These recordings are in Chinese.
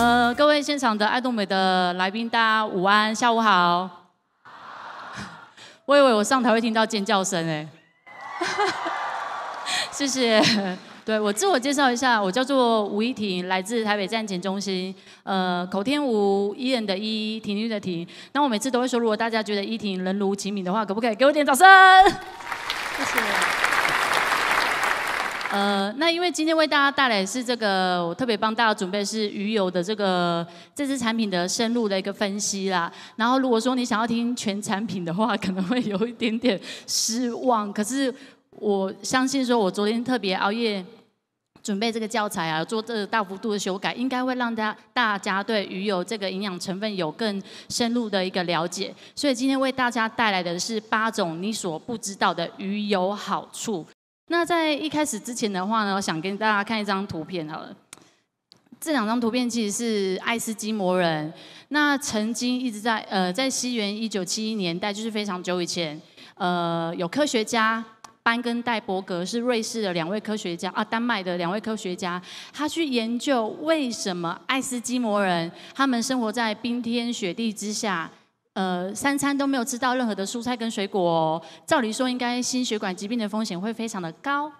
呃，各位现场的爱动美的来宾，大家午安，下午好。我以为我上台会听到尖叫声哎，谢谢。对我自我介绍一下，我叫做吴依婷，来自台北站前中心。呃，口天吴，依人的依，婷玉的婷。那我每次都会说，如果大家觉得依婷人如其名的话，可不可以给我点掌声？谢谢。呃，那因为今天为大家带来是这个，我特别帮大家准备是鱼油的这个这支产品的深入的一个分析啦。然后如果说你想要听全产品的话，可能会有一点点失望。可是我相信说，我昨天特别熬夜准备这个教材啊，做这大幅度的修改，应该会让大家大家对鱼油这个营养成分有更深入的一个了解。所以今天为大家带来的是八种你所不知道的鱼油好处。那在一开始之前的话呢，我想跟大家看一张图片好了。这两张图片其实是爱斯基摩人。那曾经一直在呃，在西元一九七一年代，就是非常久以前，呃，有科学家班根戴伯格是瑞士的两位科学家啊，丹麦的两位科学家，他去研究为什么爱斯基摩人他们生活在冰天雪地之下。呃，三餐都没有吃到任何的蔬菜跟水果，照理说应该心血管疾病的风险会非常的高。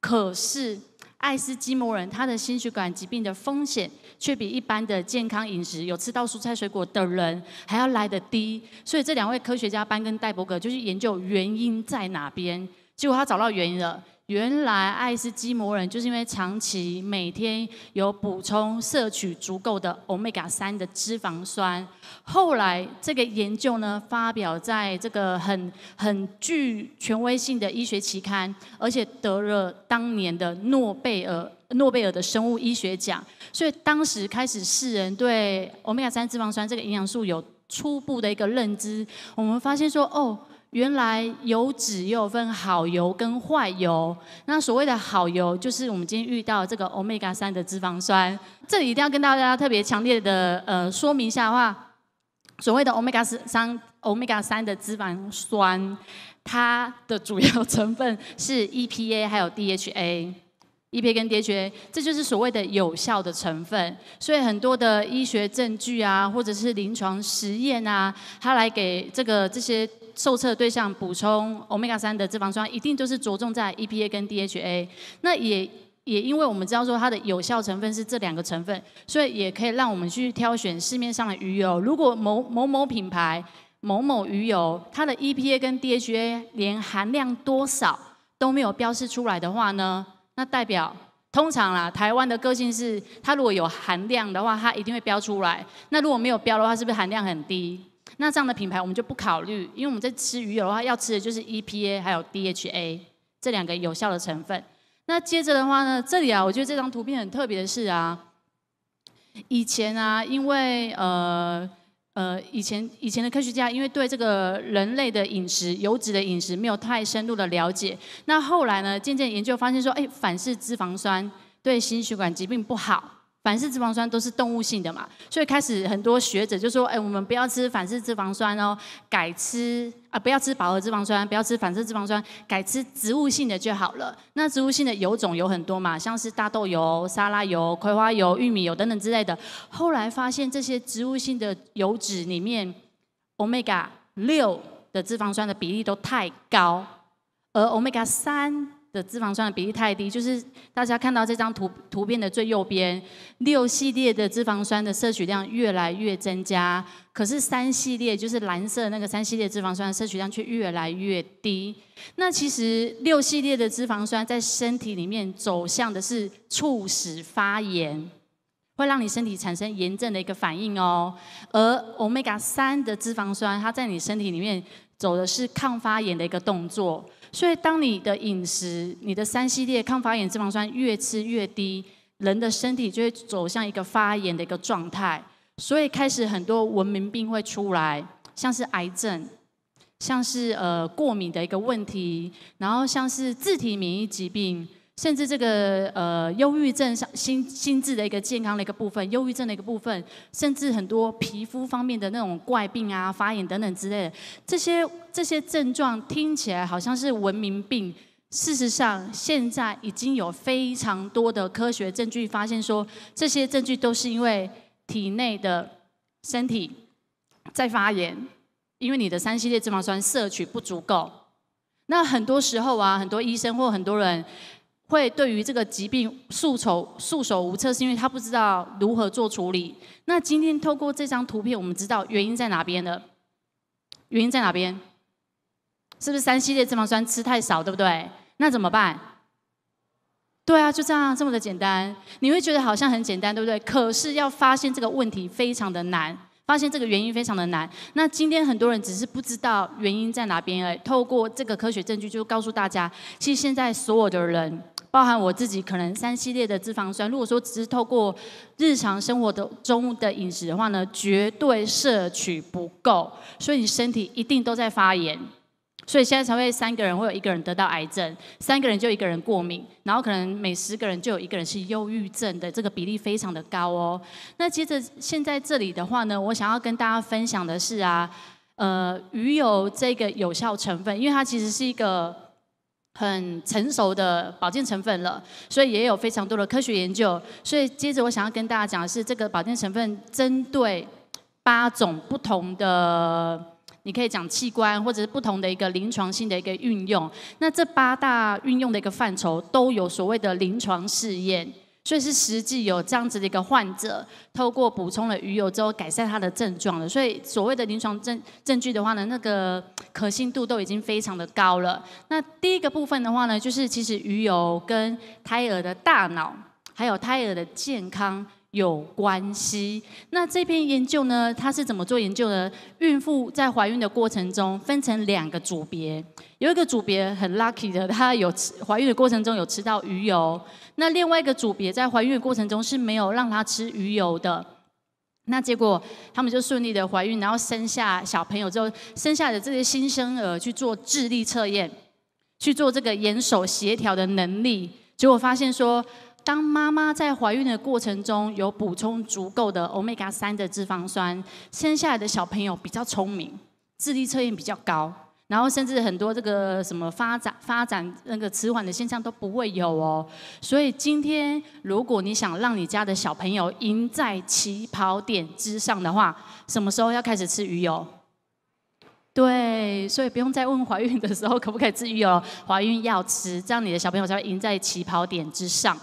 可是，爱斯基摩人他的心血管疾病的风险却比一般的健康饮食有吃到蔬菜水果的人还要来的低。所以，这两位科学家班跟戴伯格就去研究原因在哪边，结果他找到原因了。原来爱斯基摩人就是因为长期每天有补充摄取足够的欧米伽三的脂肪酸，后来这个研究呢发表在这个很很具权威性的医学期刊，而且得了当年的诺贝尔诺贝尔的生物医学奖，所以当时开始世人对欧米伽三脂肪酸这个营养素有初步的一个认知，我们发现说哦。原来油脂又分好油跟坏油，那所谓的好油就是我们今天遇到这个 omega 三的脂肪酸。这里一定要跟大家特别强烈的呃说明一下的话，所谓的 omega 三 omega 三的脂肪酸，它的主要成分是 EPA 还有 DHA，EPA 跟 DHA，这就是所谓的有效的成分。所以很多的医学证据啊，或者是临床实验啊，它来给这个这些。受测对象补充欧米伽三的脂肪酸，一定就是着重在 EPA 跟 DHA。那也也因为我们知道说它的有效成分是这两个成分，所以也可以让我们去挑选市面上的鱼油。如果某某某品牌某某鱼油，它的 EPA 跟 DHA 连含量多少都没有标示出来的话呢？那代表通常啦，台湾的个性是它如果有含量的话，它一定会标出来。那如果没有标的话，是不是含量很低？那这样的品牌我们就不考虑，因为我们在吃鱼油的话，要吃的就是 EPA 还有 DHA 这两个有效的成分。那接着的话呢，这里啊，我觉得这张图片很特别的是啊，以前啊，因为呃呃，以前以前的科学家因为对这个人类的饮食油脂的饮食没有太深入的了解，那后来呢，渐渐研究发现说，哎，反式脂肪酸对心血管疾病不好。反式脂肪酸都是动物性的嘛，所以开始很多学者就说：，哎，我们不要吃反式脂肪酸哦，改吃啊，不要吃饱和脂肪酸，不要吃反式脂肪酸，改吃植物性的就好了。那植物性的油种有很多嘛，像是大豆油、沙拉油、葵花油、玉米油等等之类的。后来发现这些植物性的油脂里面，omega 六的脂肪酸的比例都太高，而 omega 三。的脂肪酸的比例太低，就是大家看到这张图图片的最右边，六系列的脂肪酸的摄取量越来越增加，可是三系列就是蓝色那个三系列脂肪酸的摄取量却越来越低。那其实六系列的脂肪酸在身体里面走向的是促使发炎，会让你身体产生炎症的一个反应哦。而 omega 三的脂肪酸，它在你身体里面走的是抗发炎的一个动作。所以，当你的饮食、你的三系列抗发炎脂肪酸越吃越低，人的身体就会走向一个发炎的一个状态。所以，开始很多文明病会出来，像是癌症，像是呃过敏的一个问题，然后像是自体免疫疾病。甚至这个呃，忧郁症上心心智的一个健康的一个部分，忧郁症的一个部分，甚至很多皮肤方面的那种怪病啊，发炎等等之类的，这些这些症状听起来好像是文明病，事实上现在已经有非常多的科学证据发现说，这些证据都是因为体内的身体在发炎，因为你的三系列脂肪酸摄取不足够。那很多时候啊，很多医生或很多人。会对于这个疾病束手束手无策，是因为他不知道如何做处理。那今天透过这张图片，我们知道原因在哪边了。原因在哪边？是不是三系列脂肪酸吃太少，对不对？那怎么办？对啊，就这样，这么的简单。你会觉得好像很简单，对不对？可是要发现这个问题非常的难。发现这个原因非常的难。那今天很多人只是不知道原因在哪边。而已。透过这个科学证据，就告诉大家，其实现在所有的人，包含我自己，可能三系列的脂肪酸，如果说只是透过日常生活的中的饮食的话呢，绝对摄取不够，所以你身体一定都在发炎。所以现在才会三个人会有一个人得到癌症，三个人就一个人过敏，然后可能每十个人就有一个人是忧郁症的，这个比例非常的高哦。那接着现在这里的话呢，我想要跟大家分享的是啊，呃，鱼油这个有效成分，因为它其实是一个很成熟的保健成分了，所以也有非常多的科学研究。所以接着我想要跟大家讲的是，这个保健成分针对八种不同的。你可以讲器官，或者是不同的一个临床性的一个运用。那这八大运用的一个范畴都有所谓的临床试验，所以是实际有这样子的一个患者，透过补充了鱼油之后改善他的症状的。所以所谓的临床证证据的话呢，那个可信度都已经非常的高了。那第一个部分的话呢，就是其实鱼油跟胎儿的大脑，还有胎儿的健康。有关系。那这篇研究呢？它是怎么做研究的？孕妇在怀孕的过程中分成两个组别，有一个组别很 lucky 的，她有吃怀孕的过程中有吃到鱼油。那另外一个组别在怀孕的过程中是没有让她吃鱼油的。那结果他们就顺利的怀孕，然后生下小朋友之后，生下的这些新生儿去做智力测验，去做这个眼手协调的能力，结果发现说。当妈妈在怀孕的过程中有补充足够的欧米伽三的脂肪酸，生下来的小朋友比较聪明，智力测验比较高，然后甚至很多这个什么发展发展那个迟缓的现象都不会有哦。所以今天如果你想让你家的小朋友赢在起跑点之上的话，什么时候要开始吃鱼油？对，所以不用再问怀孕的时候可不可以吃鱼油，怀孕要吃，这样你的小朋友才会赢在起跑点之上。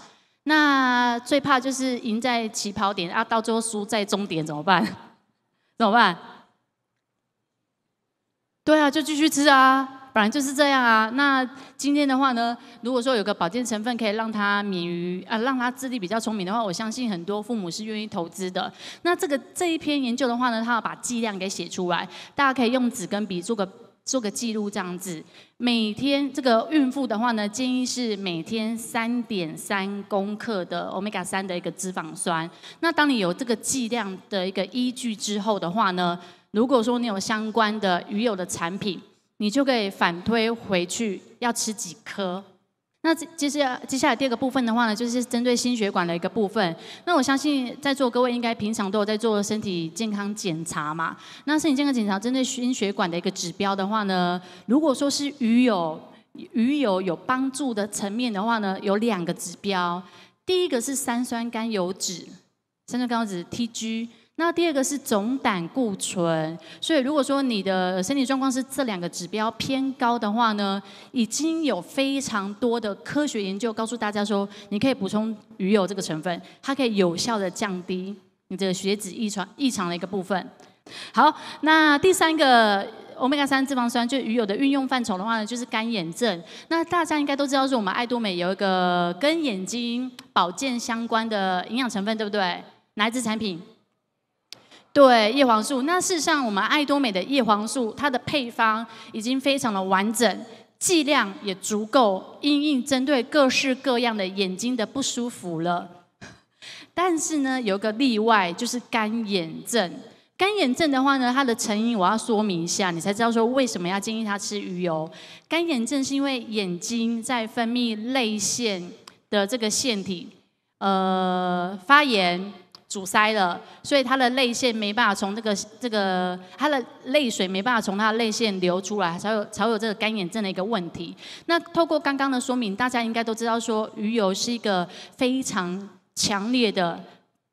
那最怕就是赢在起跑点，啊，到最后输在终点怎么办？怎么办？对啊，就继续吃啊，本来就是这样啊。那今天的话呢，如果说有个保健成分可以让他免于啊，让他智力比较聪明的话，我相信很多父母是愿意投资的。那这个这一篇研究的话呢，他要把剂量给写出来，大家可以用纸跟笔做个。做个记录这样子，每天这个孕妇的话呢，建议是每天三点三公克的欧米伽三的一个脂肪酸。那当你有这个剂量的一个依据之后的话呢，如果说你有相关的鱼有的产品，你就可以反推回去要吃几颗。那接下接下来第二个部分的话呢，就是针对心血管的一个部分。那我相信在座各位应该平常都有在做身体健康检查嘛。那身体健康检查针对心血管的一个指标的话呢，如果说是鱼友鱼友有帮助的层面的话呢，有两个指标。第一个是三酸甘油脂，三酸甘油脂 T G。那第二个是总胆固醇，所以如果说你的身体状况是这两个指标偏高的话呢，已经有非常多的科学研究告诉大家说，你可以补充鱼油这个成分，它可以有效的降低你的血脂异常异常的一个部分。好，那第三个欧米伽三脂肪酸，就鱼油的运用范畴的话呢，就是干眼症。那大家应该都知道，是我们爱多美有一个跟眼睛保健相关的营养成分，对不对？哪一支产品？对叶黄素，那事实上，我们爱多美的叶黄素，它的配方已经非常的完整，剂量也足够，应应针对各式各样的眼睛的不舒服了。但是呢，有个例外，就是干眼症。干眼症的话呢，它的成因我要说明一下，你才知道说为什么要建议他吃鱼油。干眼症是因为眼睛在分泌泪腺的这个腺体，呃，发炎。阻塞了，所以他的泪腺没办法从这个这个，他的泪水没办法从他的泪腺流出来，才有才有这个干眼症的一个问题。那透过刚刚的说明，大家应该都知道说，鱼油是一个非常强烈的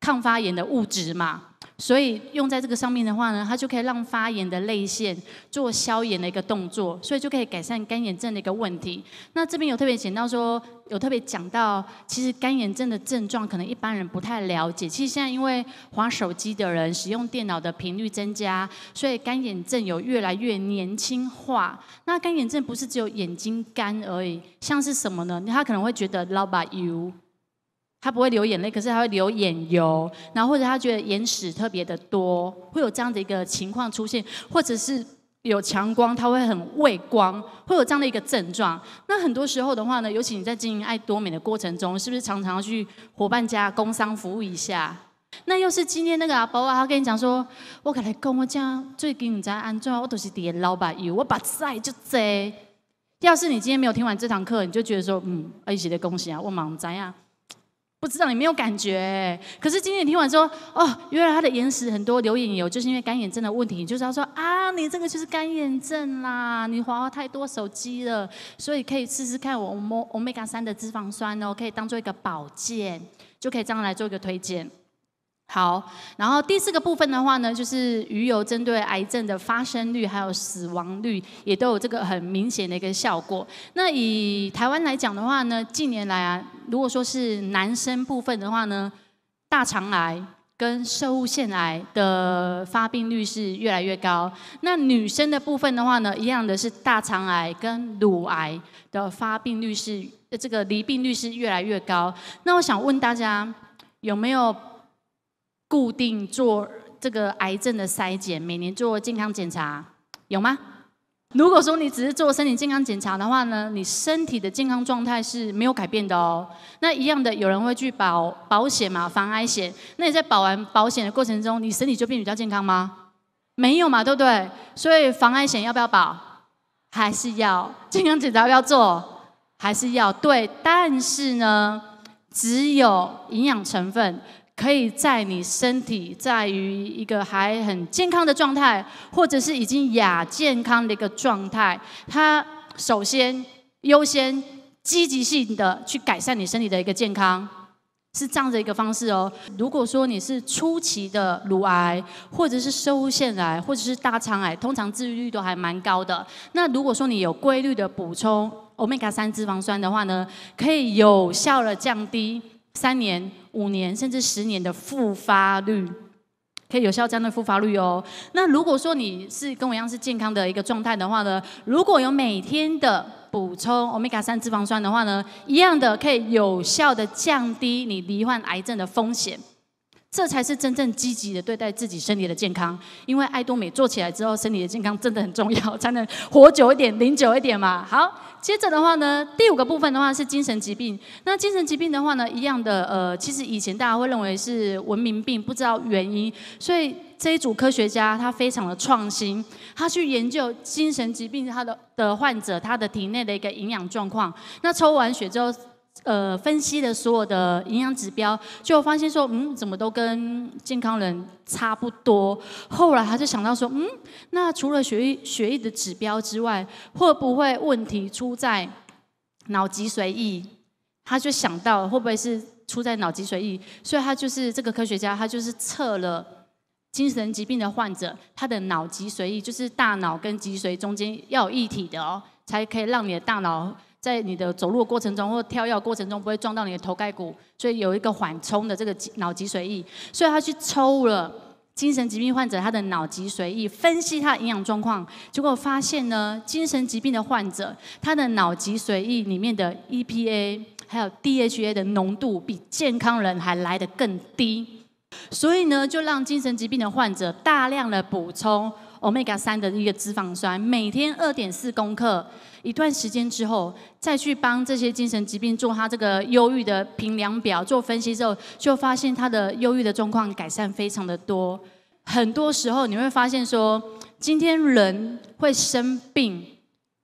抗发炎的物质嘛。所以用在这个上面的话呢，它就可以让发炎的泪腺做消炎的一个动作，所以就可以改善干眼症的一个问题。那这边有特别讲到说，有特别讲到，其实干眼症的症状可能一般人不太了解。其实现在因为滑手机的人、使用电脑的频率增加，所以干眼症有越来越年轻化。那干眼症不是只有眼睛干而已，像是什么呢？他可能会觉得老吧油。他不会流眼泪，可是他会流眼油，然后或者他觉得眼屎特别的多，会有这样的一个情况出现，或者是有强光，他会很畏光，会有这样的一个症状。那很多时候的话呢，尤其你在经营爱多美的过程中，是不是常常要去伙伴家工商服务一下？那又是今天那个阿伯啊，他跟你讲说，我可你跟我讲最近你在安装，我都是点老板油，我把菜就摘。要是你今天没有听完这堂课，你就觉得说，嗯，阿姐的恭喜啊，我忙怎样？不知道你没有感觉，可是今天听完说，哦，原来他的眼屎很多、流眼油，就是因为干眼症的问题。就是他说啊，你这个就是干眼症啦，你划划太多手机了，所以可以试试看我 omega 三的脂肪酸哦，可以当做一个保健，就可以这样来做一个推荐。好，然后第四个部分的话呢，就是鱼油针对癌症的发生率还有死亡率，也都有这个很明显的一个效果。那以台湾来讲的话呢，近年来啊，如果说是男生部分的话呢，大肠癌跟物腺癌的发病率是越来越高。那女生的部分的话呢，一样的是大肠癌跟乳癌的发病率是这个罹病率是越来越高。那我想问大家有没有？固定做这个癌症的筛检，每年做健康检查，有吗？如果说你只是做身体健康检查的话呢，你身体的健康状态是没有改变的哦。那一样的，有人会去保保险嘛，防癌险。那你在保完保险的过程中，你身体就变比较健康吗？没有嘛，对不对？所以防癌险要不要保？还是要健康检查要不要做？还是要对？但是呢，只有营养成分。可以在你身体在于一个还很健康的状态，或者是已经亚健康的一个状态，它首先优先积极性的去改善你身体的一个健康，是这样的一个方式哦。如果说你是初期的乳癌，或者是收腺癌，或者是大肠癌，通常治愈率都还蛮高的。那如果说你有规律的补充欧米伽三脂肪酸的话呢，可以有效的降低三年。五年甚至十年的复发率，可以有效降低复发率哦。那如果说你是跟我一样是健康的一个状态的话呢，如果有每天的补充欧米伽三脂肪酸的话呢，一样的可以有效的降低你罹患癌症的风险。这才是真正积极的对待自己身体的健康。因为爱多美做起来之后，身体的健康真的很重要，才能活久一点、零久一点嘛。好。接着的话呢，第五个部分的话是精神疾病。那精神疾病的话呢，一样的呃，其实以前大家会认为是文明病，不知道原因。所以这一组科学家他非常的创新，他去研究精神疾病他的的患者他的体内的一个营养状况。那抽完血之后。呃，分析的所有的营养指标，就发现说，嗯，怎么都跟健康人差不多。后来他就想到说，嗯，那除了血液血液的指标之外，会不会问题出在脑脊髓液？他就想到会不会是出在脑脊髓液？所以他就是这个科学家，他就是测了精神疾病的患者，他的脑脊髓液就是大脑跟脊髓中间要有一体的哦，才可以让你的大脑。在你的走路过程中或跳跃过程中不会撞到你的头盖骨，所以有一个缓冲的这个脑脊髓液。所以他去抽了精神疾病患者他的脑脊髓液，分析他营养状况，结果发现呢，精神疾病的患者他的脑脊髓液里面的 EPA 还有 DHA 的浓度比健康人还来得更低，所以呢，就让精神疾病的患者大量的补充。欧米伽三的一个脂肪酸，每天二点四公克，一段时间之后，再去帮这些精神疾病做他这个忧郁的评量表做分析之后，就发现他的忧郁的状况改善非常的多。很多时候你会发现说，今天人会生病，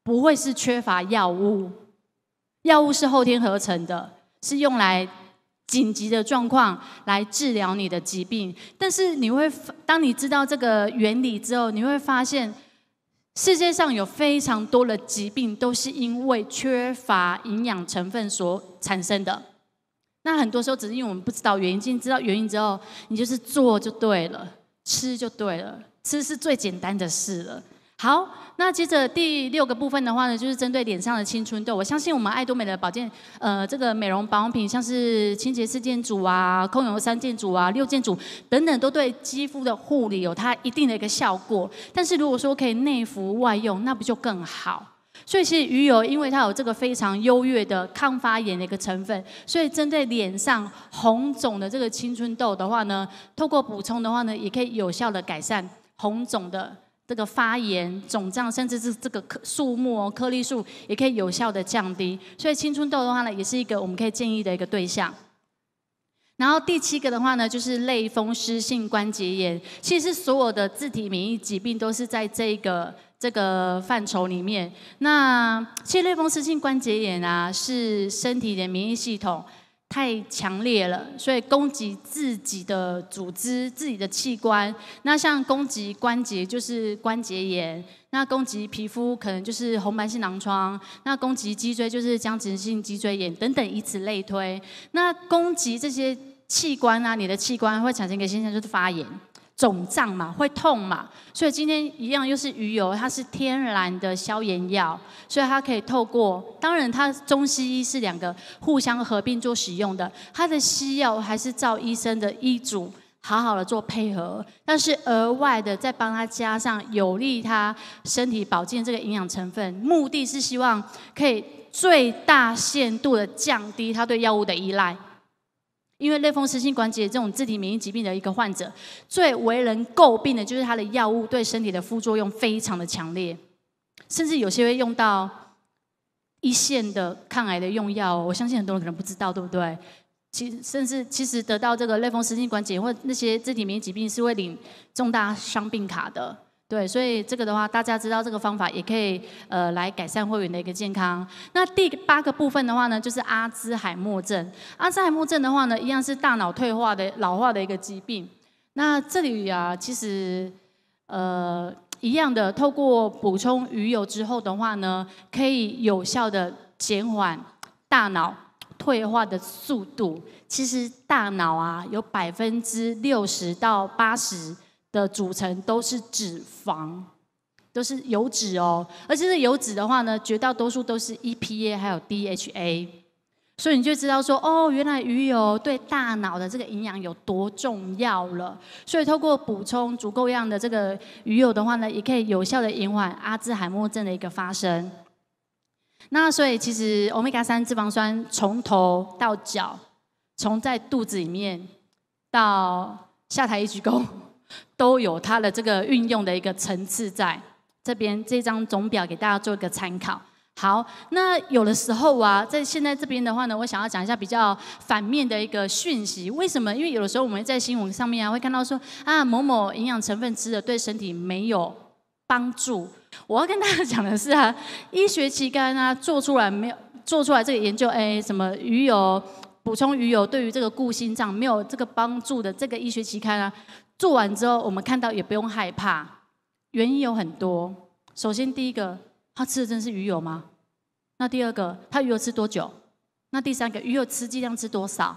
不会是缺乏药物，药物是后天合成的，是用来。紧急的状况来治疗你的疾病，但是你会，当你知道这个原理之后，你会发现，世界上有非常多的疾病都是因为缺乏营养成分所产生的。那很多时候只是因为我们不知道原因，知道原因之后，你就是做就对了，吃就对了，吃是最简单的事了。好，那接着第六个部分的话呢，就是针对脸上的青春痘。我相信我们爱多美的保健，呃，这个美容保养品，像是清洁四件组啊、控油三件组啊、六件组等等，都对肌肤的护理有它一定的一个效果。但是如果说可以内服外用，那不就更好？所以是鱼油，因为它有这个非常优越的抗发炎的一个成分，所以针对脸上红肿的这个青春痘的话呢，透过补充的话呢，也可以有效的改善红肿的。这个发炎、肿胀，甚至是这个颗数目哦，颗粒数也可以有效的降低。所以青春痘的话呢，也是一个我们可以建议的一个对象。然后第七个的话呢，就是类风湿性关节炎。其实所有的自体免疫疾病都是在这个这个范畴里面。那其实类风湿性关节炎啊，是身体的免疫系统。太强烈了，所以攻击自己的组织、自己的器官。那像攻击关节，就是关节炎；那攻击皮肤，可能就是红斑性狼疮；那攻击脊椎，就是僵直性脊椎炎等等，以此类推。那攻击这些器官啊，你的器官会产生一个现象，就是发炎。肿胀嘛，会痛嘛，所以今天一样又是鱼油，它是天然的消炎药，所以它可以透过，当然它中西医是两个互相合并做使用的，它的西药还是照医生的医嘱好好的做配合，但是额外的再帮他加上有利他身体保健这个营养成分，目的是希望可以最大限度的降低他对药物的依赖。因为类风湿性关节这种自体免疫疾病的一个患者，最为人诟病的就是他的药物对身体的副作用非常的强烈，甚至有些会用到一线的抗癌的用药。我相信很多人可能不知道，对不对？其甚至其实得到这个类风湿性关节或那些自体免疫疾病是会领重大伤病卡的。对，所以这个的话，大家知道这个方法也可以呃来改善会员的一个健康。那第八个部分的话呢，就是阿兹海默症。阿兹海默症的话呢，一样是大脑退化的老化的一个疾病。那这里啊，其实呃一样的，透过补充鱼油之后的话呢，可以有效的减缓大脑退化的速度。其实大脑啊，有百分之六十到八十。的组成都是脂肪，都是油脂哦，而且是油脂的话呢，绝大多数都是 EPA 还有 DHA，所以你就知道说，哦，原来鱼油对大脑的这个营养有多重要了。所以透过补充足够量的这个鱼油的话呢，也可以有效的延缓阿兹海默症的一个发生。那所以其实欧米伽三脂肪酸从头到脚，从在肚子里面到下台一鞠躬。都有它的这个运用的一个层次，在这边这张总表给大家做一个参考。好，那有的时候啊，在现在这边的话呢，我想要讲一下比较反面的一个讯息。为什么？因为有的时候我们在新闻上面啊，会看到说啊，某某营养成分吃了对身体没有帮助。我要跟大家讲的是啊，医学期刊啊，做出来没有做出来这个研究，哎，什么鱼油补充鱼油对于这个固心脏没有这个帮助的这个医学期刊啊。做完之后，我们看到也不用害怕，原因有很多。首先，第一个，他吃的真是鱼油吗？那第二个，他鱼油吃多久？那第三个，鱼油吃剂量吃多少？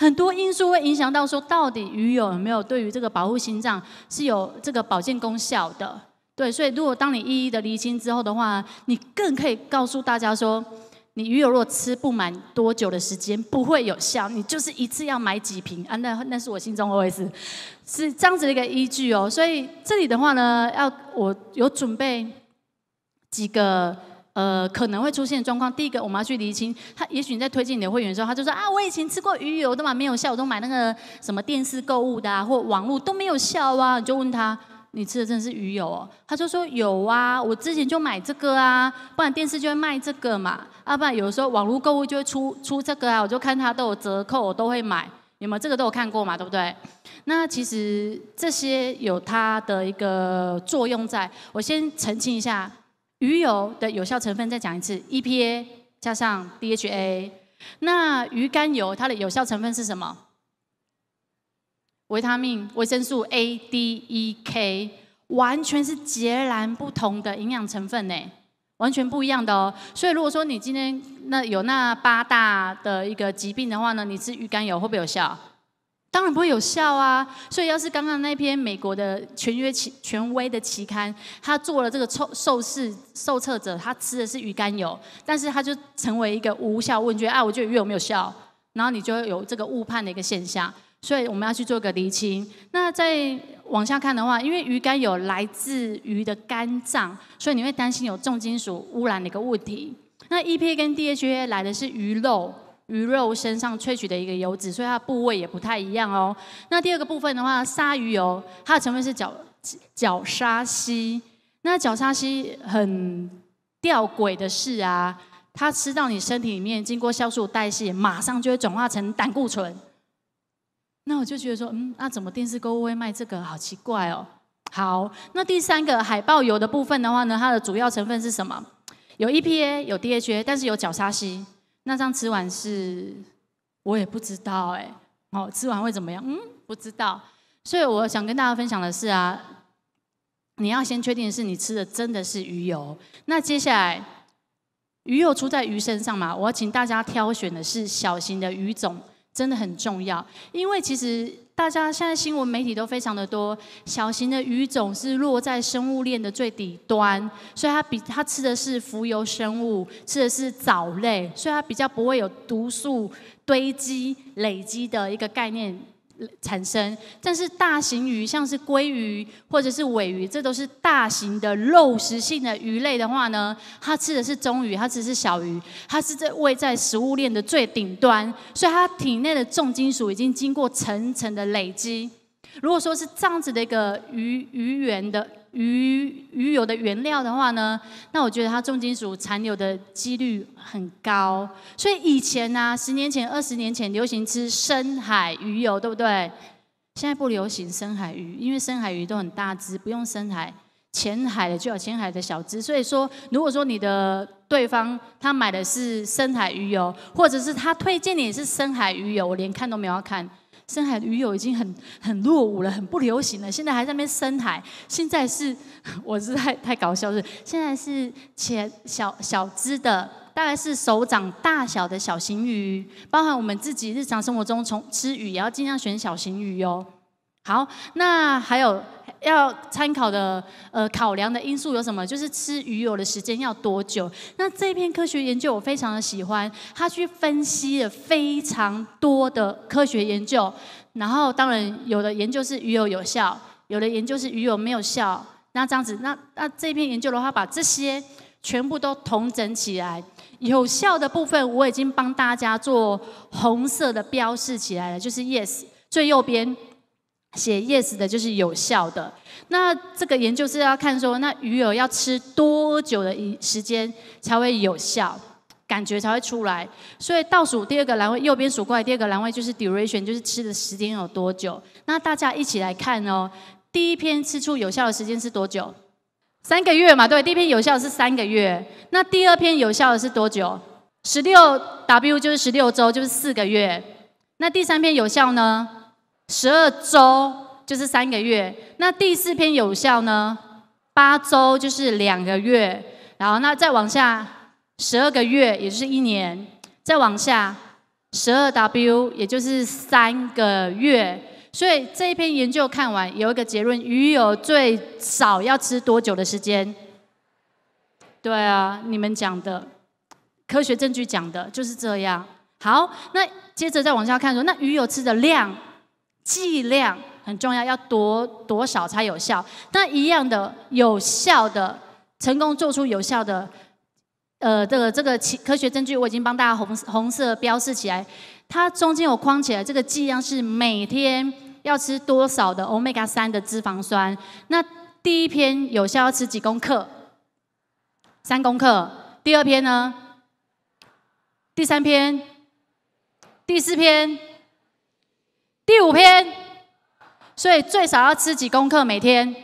很多因素会影响到说，到底鱼油有没有对于这个保护心脏是有这个保健功效的？对，所以如果当你一一的厘清之后的话，你更可以告诉大家说。你鱼油如果吃不满多久的时间不会有效，你就是一次要买几瓶啊？那那是我心中 OS，是这样子的一个依据哦。所以这里的话呢，要我有准备几个呃可能会出现的状况。第一个，我们要去厘清他，也许你在推荐你的会员的时候，他就说啊，我以前吃过鱼油的嘛，没有效，我都买那个什么电视购物的啊，或网络都没有效啊，你就问他。你吃的真的是鱼油哦，他就说有啊，我之前就买这个啊，不然电视就会卖这个嘛，啊，不然有时候网络购物就会出出这个啊，我就看他都有折扣，我都会买，有们这个都有看过嘛，对不对？那其实这些有它的一个作用在，我先澄清一下，鱼油的有效成分再讲一次，EPA 加上 DHA，那鱼肝油它的有效成分是什么？维他命、维生素 A、D、E、K，完全是截然不同的营养成分呢，完全不一样的哦。所以，如果说你今天那有那八大的一个疾病的话呢，你吃鱼肝油会不会有效？当然不会有效啊。所以，要是刚刚那篇美国的约期权威的期刊，他做了这个抽受试受测者，他吃的是鱼肝油，但是他就成为一个无效问卷。啊，我觉得鱼有没有效？然后你就有这个误判的一个现象。所以我们要去做个厘清。那再往下看的话，因为鱼肝油来自鱼的肝脏，所以你会担心有重金属污染的一个问题。那 EPA 跟 DHA 来的是鱼肉，鱼肉身上萃取的一个油脂，所以它部位也不太一样哦。那第二个部分的话，鲨鱼油它的成分是角角鲨烯，那角鲨烯很吊诡的是啊，它吃到你身体里面，经过酵素代谢，马上就会转化成胆固醇。那我就觉得说，嗯，那怎么电视购物会卖这个？好奇怪哦。好，那第三个海豹油的部分的话呢，它的主要成分是什么？有 EPA，有 DHA，但是有角鲨烯。那这样吃完是？我也不知道哎。哦，吃完会怎么样？嗯，不知道。所以我想跟大家分享的是啊，你要先确定是你吃的真的是鱼油。那接下来，鱼油出在鱼身上嘛？我请大家挑选的是小型的鱼种。真的很重要，因为其实大家现在新闻媒体都非常的多。小型的鱼种是落在生物链的最底端，所以它比它吃的是浮游生物，吃的是藻类，所以它比较不会有毒素堆积累积的一个概念。产生，但是大型鱼，像是鲑鱼或者是尾鱼，这都是大型的肉食性的鱼类的话呢，它吃的是中鱼，它吃的是小鱼，它是在位在食物链的最顶端，所以它体内的重金属已经经过层层的累积。如果说是这样子的一个鱼鱼源的。鱼鱼油的原料的话呢，那我觉得它重金属残留的几率很高。所以以前呢，十年前、二十年前流行吃深海鱼油，对不对？现在不流行深海鱼，因为深海鱼都很大只，不用深海，浅海的就有浅海的小只。所以说，如果说你的对方他买的是深海鱼油，或者是他推荐你是深海鱼油，我连看都没有看。深海鱼友已经很很落伍了，很不流行了。现在还在那边深海，现在是我是太太搞笑，是现在是且小小只的，大概是手掌大小的小型鱼，包含我们自己日常生活中从吃鱼也要尽量选小型鱼哟。好，那还有。要参考的呃考量的因素有什么？就是吃鱼油的时间要多久？那这篇科学研究我非常的喜欢，他去分析了非常多的科学研究，然后当然有的研究是鱼油有效，有的研究是鱼油没有效。那这样子，那那这篇研究的话，把这些全部都统整起来，有效的部分我已经帮大家做红色的标示起来了，就是 yes 最右边。写 yes 的就是有效的。那这个研究是要看说，那鱼饵要吃多久的一时间才会有效，感觉才会出来。所以倒数第二个栏位，右边数过来第二个栏位就是 duration，就是吃的时间有多久。那大家一起来看哦。第一篇吃出有效的时间是多久？三个月嘛，对。第一篇有效是三个月。那第二篇有效的是多久？十六 w 就是十六周，就是四个月。那第三篇有效呢？十二周就是三个月，那第四篇有效呢？八周就是两个月，然后那再往下十二个月，也就是一年，再往下十二 W，也就是三个月。所以这一篇研究看完有一个结论：鱼友最少要吃多久的时间？对啊，你们讲的科学证据讲的就是这样。好，那接着再往下看说，那鱼友吃的量。剂量很重要，要多多少才有效？那一样的有效的成功做出有效的，呃，这个这个科学证据，我已经帮大家红红色标示起来。它中间有框起来，这个剂量是每天要吃多少的 omega 三的脂肪酸？那第一篇有效要吃几公克？三公克。第二篇呢？第三篇？第四篇？第五篇，所以最少要吃几公克每天？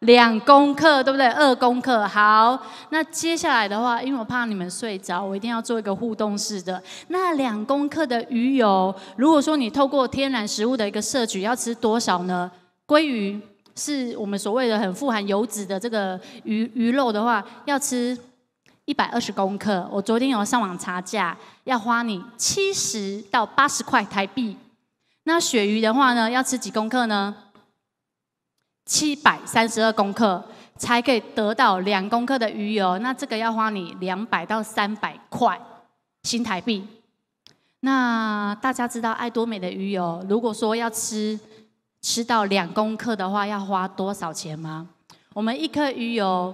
两公克，对不对？二公克。好，那接下来的话，因为我怕你们睡着，我一定要做一个互动式的。那两公克的鱼油，如果说你透过天然食物的一个摄取，要吃多少呢？鲑鱼是我们所谓的很富含油脂的这个鱼鱼肉的话，要吃一百二十公克。我昨天有上网查价，要花你七十到八十块台币。那鳕鱼的话呢，要吃几公克呢？七百三十二公克才可以得到两公克的鱼油，那这个要花你两百到三百块新台币。那大家知道爱多美的鱼油，如果说要吃吃到两公克的话，要花多少钱吗？我们一颗鱼油。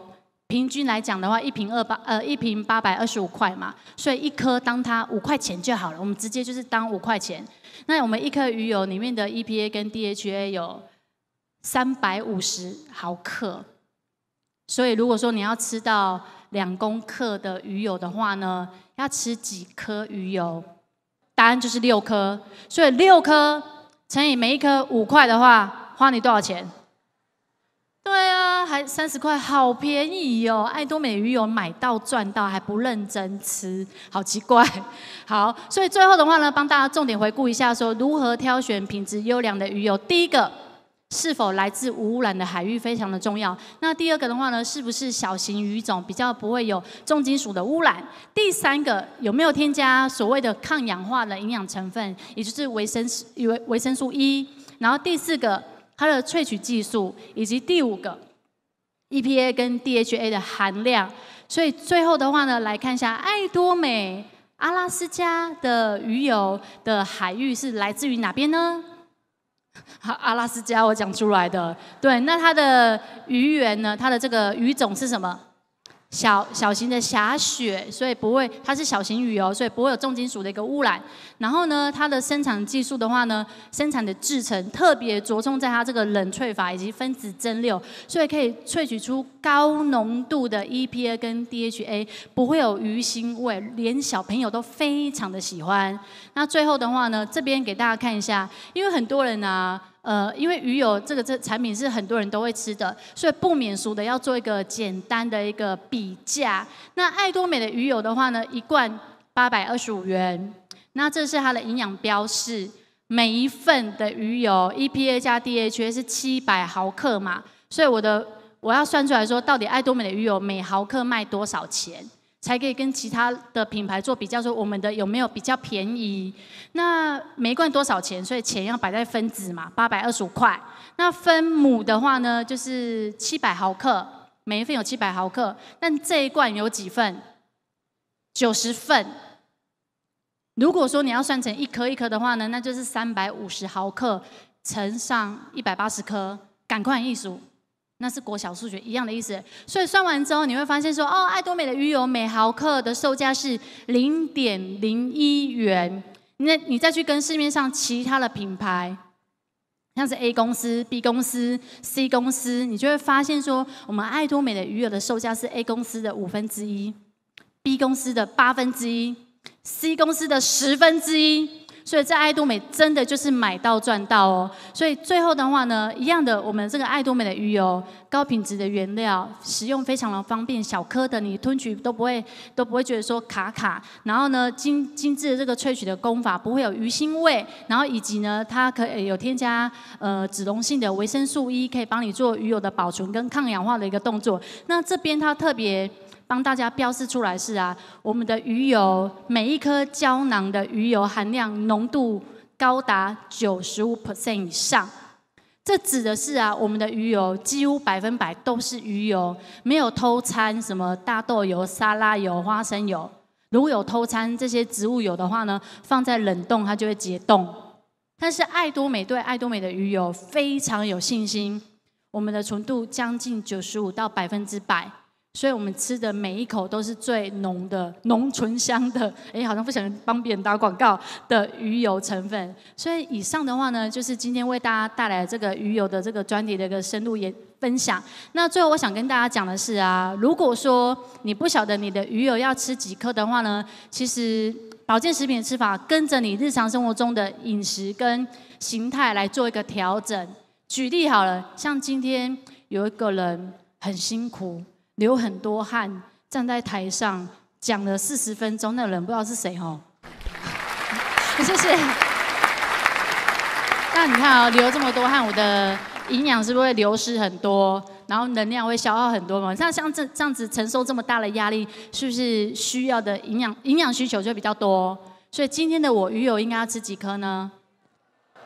平均来讲的话，一瓶二八呃一瓶八百二十五块嘛，所以一颗当它五块钱就好了，我们直接就是当五块钱。那我们一颗鱼油里面的 EPA 跟 DHA 有三百五十毫克，所以如果说你要吃到两公克的鱼油的话呢，要吃几颗鱼油？答案就是六颗。所以六颗乘以每一颗五块的话，花你多少钱？还三十块，好便宜哦！爱多美鱼油买到赚到，还不认真吃，好奇怪。好，所以最后的话呢，帮大家重点回顾一下，说如何挑选品质优良的鱼油。第一个，是否来自无污染的海域，非常的重要。那第二个的话呢，是不是小型鱼种，比较不会有重金属的污染。第三个，有没有添加所谓的抗氧化的营养成分，也就是维生素维维生素 E。然后第四个，它的萃取技术，以及第五个。EPA 跟 DHA 的含量，所以最后的话呢，来看一下爱多美阿拉斯加的鱼油的海域是来自于哪边呢？阿拉斯加我讲出来的，对，那它的鱼源呢？它的这个鱼种是什么？小小型的霞雪，所以不会，它是小型鱼油，所以不会有重金属的一个污染。然后呢，它的生产技术的话呢，生产的制成特别着重在它这个冷萃法以及分子蒸馏，所以可以萃取出高浓度的 EPA 跟 DHA，不会有鱼腥味，连小朋友都非常的喜欢。那最后的话呢，这边给大家看一下，因为很多人啊。呃，因为鱼油这个这产品是很多人都会吃的，所以不免俗的要做一个简单的一个比价。那爱多美的鱼油的话呢，一罐八百二十五元，那这是它的营养标示，每一份的鱼油 EPA 加 DHA 是七百毫克嘛，所以我的我要算出来说，到底爱多美的鱼油每毫克卖多少钱。才可以跟其他的品牌做比较，说我们的有没有比较便宜？那每一罐多少钱？所以钱要摆在分子嘛，八百二十五块。那分母的话呢，就是七百毫克，每一份有七百毫克。但这一罐有几份？九十份。如果说你要算成一颗一颗的话呢，那就是三百五十毫克乘上一百八十颗，赶快一数。那是国小数学一样的意思，所以算完之后你会发现说，哦，爱多美的鱼油每毫克的售价是零点零一元。那你再去跟市面上其他的品牌，像是 A 公司、B 公司、C 公司，你就会发现说，我们爱多美的鱼油的售价是 A 公司的五分之一，B 公司的八分之一，C 公司的十分之一。所以在爱多美真的就是买到赚到哦，所以最后的话呢，一样的，我们这个爱多美的鱼油，高品质的原料，使用非常的方便，小颗的你吞取都不会都不会觉得说卡卡，然后呢精精致这个萃取的功法，不会有鱼腥味，然后以及呢它可以有添加呃脂溶性的维生素 E，可以帮你做鱼油的保存跟抗氧化的一个动作，那这边它特别。帮大家标示出来是啊，我们的鱼油每一颗胶囊的鱼油含量浓度高达九十五 percent 以上。这指的是啊，我们的鱼油几乎百分百都是鱼油，没有偷掺什么大豆油、沙拉油、花生油。如果有偷掺这些植物油的话呢，放在冷冻它就会解冻。但是爱多美对爱多美的鱼油非常有信心，我们的纯度将近九十五到百分之百。所以，我们吃的每一口都是最浓的、浓醇香的。哎，好像不想帮别人打广告的鱼油成分。所以，以上的话呢，就是今天为大家带来这个鱼油的这个专题的一个深度也分享。那最后，我想跟大家讲的是啊，如果说你不晓得你的鱼油要吃几颗的话呢，其实保健食品的吃法，跟着你日常生活中的饮食跟形态来做一个调整。举例好了，像今天有一个人很辛苦。流很多汗，站在台上讲了四十分钟，那个人不知道是谁哦。谢谢。那你看啊，流这么多汗，我的营养是不是会流失很多？然后能量会消耗很多嘛？那像这这样子承受这么大的压力，是不是需要的营养营养需求就比较多？所以今天的我鱼友应该要吃几颗呢？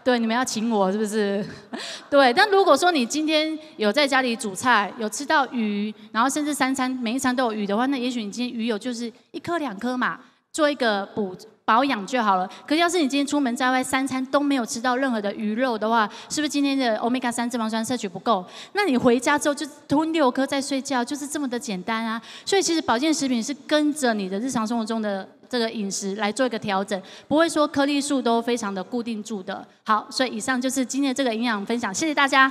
对，你们要请我是不是？对，但如果说你今天有在家里煮菜，有吃到鱼，然后甚至三餐每一餐都有鱼的话，那也许你今天鱼有就是一颗两颗嘛，做一个补保养就好了。可是要是你今天出门在外，三餐都没有吃到任何的鱼肉的话，是不是今天的 omega 三脂肪酸摄取不够？那你回家之后就吞六颗在睡觉，就是这么的简单啊。所以其实保健食品是跟着你的日常生活中的。这个饮食来做一个调整，不会说颗粒数都非常的固定住的。好，所以以上就是今天这个营养分享，谢谢大家。